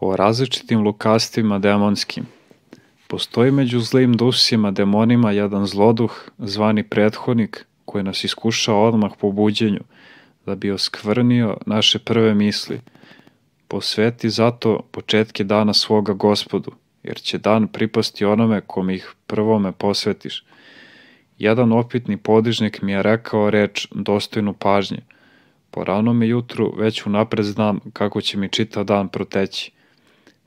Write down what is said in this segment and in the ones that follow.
o različitim lukastvima demonskim. Postoji među zlim dusima, demonima, jedan zloduh, zvani prethodnik, koji nas iskuša odmah po buđenju, da bi oskvrnio naše prve misli. Posveti zato početke dana svoga gospodu, jer će dan pripasti onome kom ih prvome posvetiš. Jedan opitni podižnik mi je rekao reč dostojnu pažnje. Po ranome jutru već unapred znam kako će mi čita dan proteći.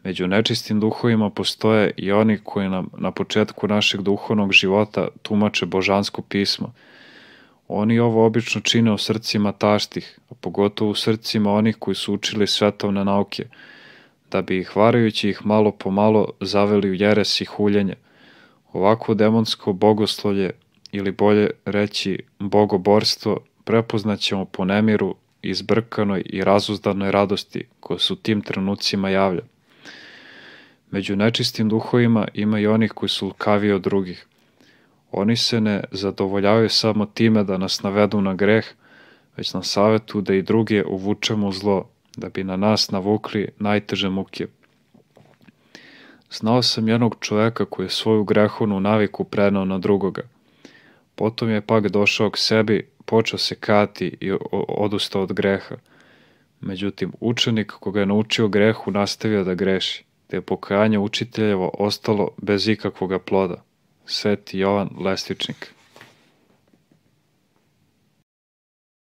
Među nečistim duhovima postoje i oni koji nam na početku našeg duhovnog života tumače božansko pismo. Oni ovo obično čine u srcima taštih, a pogotovo u srcima onih koji su učili svetovne nauke, da bi ih varajući ih malo po malo zaveli u jeres i huljenje. Ovako demonsko bogoslovlje, ili bolje reći bogoborstvo, prepoznaćemo po nemiru, izbrkanoj i razuzdanoj radosti koja se u tim trenucima javlja. Među nečistim duhovima ima i onih koji su lukavi od drugih. Oni se ne zadovoljavaju samo time da nas navedu na greh, već nam savetu da i druge uvučemo u zlo, da bi na nas navukli najteže muke. Znao sam jednog čoveka koji je svoju grehovnu naviku prenao na drugoga. Potom je pak došao k sebi, počeo se kati i odustao od greha. Međutim, učenik koga je naučio grehu nastavio da greši gde je pokajanje učiteljevo ostalo bez ikakvoga ploda. Sveti Jovan Lestičnik.